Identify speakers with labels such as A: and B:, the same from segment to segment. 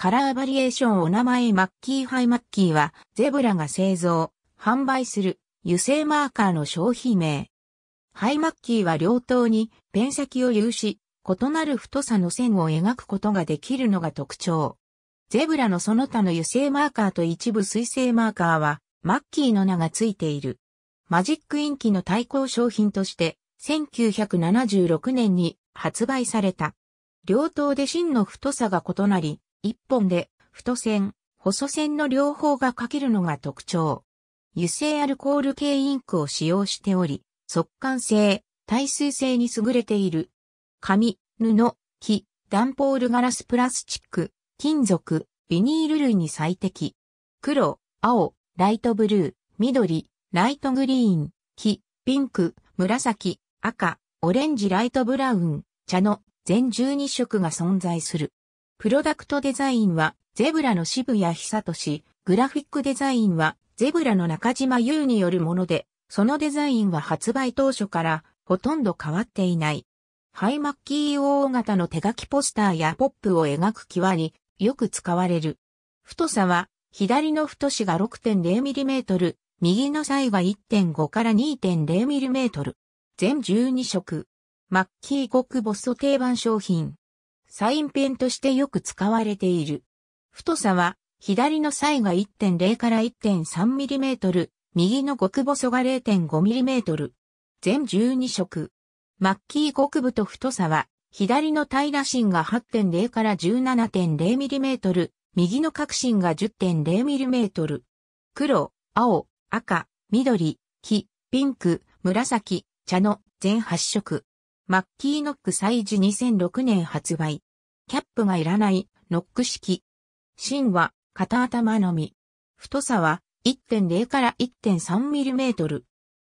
A: カラーバリエーションお名前マッキーハイマッキーは、ゼブラが製造、販売する油性マーカーの商品名。ハイマッキーは両頭にペン先を有し、異なる太さの線を描くことができるのが特徴。ゼブラのその他の油性マーカーと一部水性マーカーは、マッキーの名が付いている。マジックインキの対抗商品として、1976年に発売された。両頭で芯の太さが異なり、一本で、太線、細線の両方が書けるのが特徴。油性アルコール系インクを使用しており、速乾性、耐水性に優れている。紙、布、木、段ボールガラスプラスチック、金属、ビニール類に最適。黒、青、ライトブルー、緑、ライトグリーン、木、ピンク、紫、赤、オレンジライトブラウン、茶の全12色が存在する。プロダクトデザインは、ゼブラの渋谷久俊、グラフィックデザインは、ゼブラの中島優によるもので、そのデザインは発売当初からほとんど変わっていない。ハイマッキー大型の手書きポスターやポップを描く際によく使われる。太さは、左の太しが 6.0mm、右の際は1.5から 2.0mm。全12色。マッキー極細定番商品。サインペンとしてよく使われている。太さは、左の際が1.0から1.3ミリメートル、右の極細が0.5ミリメートル。全12色。マッキー極部と太さは、左の平ら芯が8.0から17.0ミリメートル、右の角芯が10.0ミリメートル。黒、青、赤、緑、黄、ピンク、紫、茶の全8色。マッキーノック祭事2006年発売。キャップがいらないノック式。芯は片頭のみ。太さは1.0から1.3ミトル。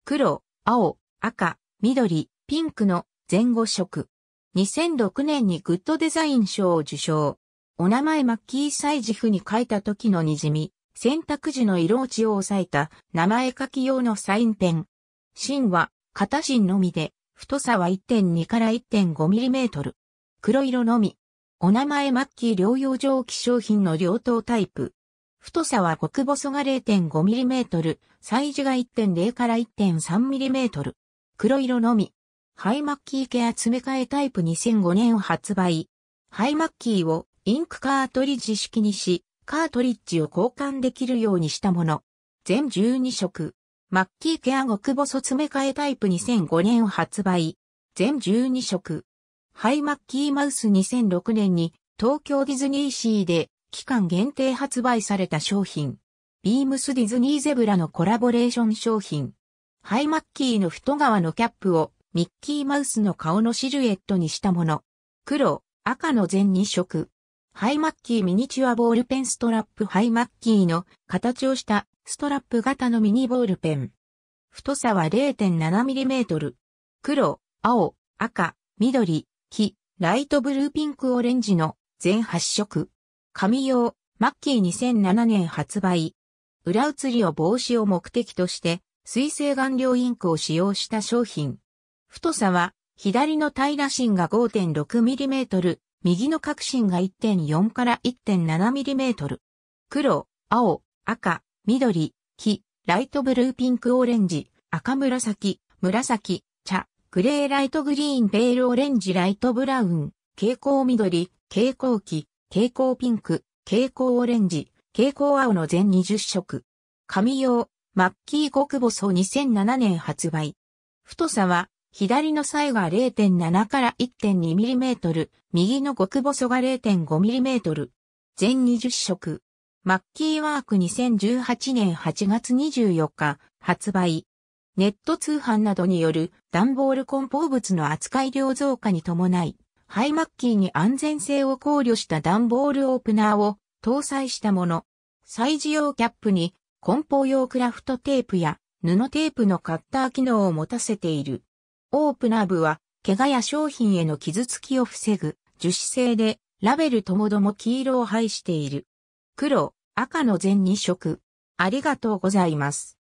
A: 黒、青、赤、緑、ピンクの前後色。2006年にグッドデザイン賞を受賞。お名前マッキーサイジフに書いた時のにじみ、選択時の色落ちを抑えた名前書き用のサインペン。芯は片芯のみで、太さは1.2から1.5ミリメートル。黒色のみ。お名前マッキー療養蒸気商品の両頭タイプ。太さは極細が 0.5mm、サイズが1.0から 1.3mm。黒色のみ。ハイマッキーケア詰め替えタイプ2005年発売。ハイマッキーをインクカートリッジ式にし、カートリッジを交換できるようにしたもの。全12色。マッキーケア極細詰め替えタイプ2005年発売。全12色。ハイマッキーマウス2006年に東京ディズニーシーで期間限定発売された商品。ビームスディズニーゼブラのコラボレーション商品。ハイマッキーの太側のキャップをミッキーマウスの顔のシルエットにしたもの。黒、赤の全2色。ハイマッキーミニチュアボールペンストラップハイマッキーの形をしたストラップ型のミニボールペン。太さは 0.7mm。黒、青、赤、緑、黄、ライトブルーピンクオレンジの全8色。紙用、マッキー2007年発売。裏写りを防止を目的として、水性顔料インクを使用した商品。太さは、左の平芯が 5.6mm、右の角芯が1.4から 1.7mm。黒、青、赤、緑、黄、ライトブルーピンクオレンジ、赤紫、紫、茶、グレーライトグリーンペールオレンジライトブラウン、蛍光緑、蛍光黄、蛍光ピンク、蛍光オレンジ、蛍光青の全20色。紙用、マッキー極細2007年発売。太さは、左の際が0.7から 1.2mm、右の極細が 0.5mm。全20色。マッキーワーク2018年8月24日発売。ネット通販などによる段ボール梱包物の扱い量増加に伴い、ハイマッキーに安全性を考慮した段ボールオープナーを搭載したもの。再ズ用キャップに梱包用クラフトテープや布テープのカッター機能を持たせている。オープナー部は怪我や商品への傷つきを防ぐ樹脂製でラベルともども黄色を配している。黒、赤の全2色。ありがとうございます。